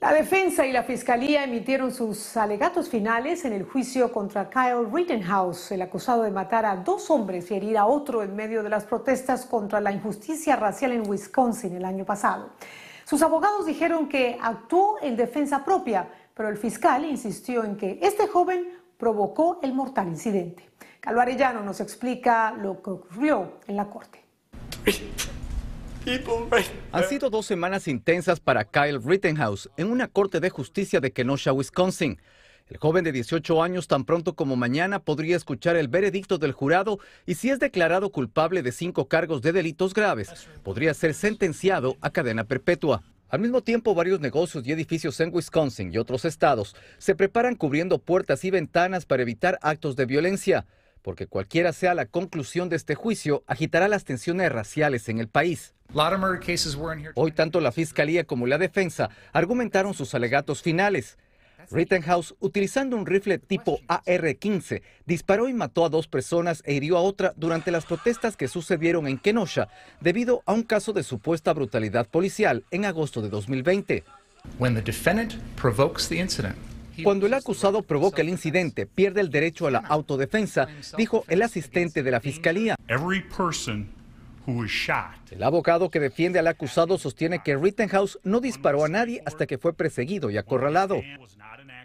La defensa y la fiscalía emitieron sus alegatos finales en el juicio contra Kyle Rittenhouse, el acusado de matar a dos hombres y herir a otro en medio de las protestas contra la injusticia racial en Wisconsin el año pasado. Sus abogados dijeron que actuó en defensa propia, pero el fiscal insistió en que este joven provocó el mortal incidente. Calvarellano nos explica lo que ocurrió en la corte. Han sido dos semanas intensas para Kyle Rittenhouse en una corte de justicia de Kenosha, Wisconsin. El joven de 18 años tan pronto como mañana podría escuchar el veredicto del jurado y si es declarado culpable de cinco cargos de delitos graves, podría ser sentenciado a cadena perpetua. Al mismo tiempo, varios negocios y edificios en Wisconsin y otros estados se preparan cubriendo puertas y ventanas para evitar actos de violencia, porque cualquiera sea la conclusión de este juicio, agitará las tensiones raciales en el país. Hoy tanto la fiscalía como la defensa argumentaron sus alegatos finales. Rittenhouse, utilizando un rifle tipo AR-15, disparó y mató a dos personas e hirió a otra durante las protestas que sucedieron en Kenosha debido a un caso de supuesta brutalidad policial en agosto de 2020. Cuando el acusado provoca el incidente, pierde el derecho a la autodefensa, dijo el asistente de la fiscalía. El abogado que defiende al acusado sostiene que Rittenhouse no disparó a nadie hasta que fue perseguido y acorralado.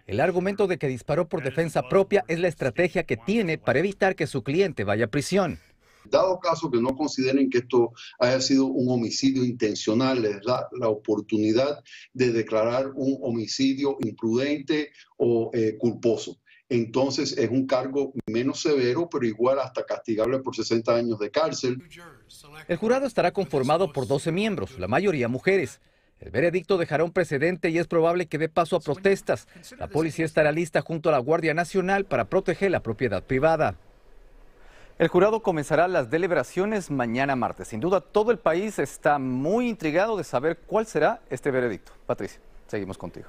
El argumento de que disparó por defensa propia es la estrategia que tiene para evitar que su cliente vaya a prisión. Dado caso que no consideren que esto haya sido un homicidio intencional, les da la oportunidad de declarar un homicidio imprudente o eh, culposo entonces es un cargo menos severo, pero igual hasta castigable por 60 años de cárcel. El jurado estará conformado por 12 miembros, la mayoría mujeres. El veredicto dejará un precedente y es probable que dé paso a protestas. La policía estará lista junto a la Guardia Nacional para proteger la propiedad privada. El jurado comenzará las deliberaciones mañana martes. Sin duda, todo el país está muy intrigado de saber cuál será este veredicto. Patricia, seguimos contigo.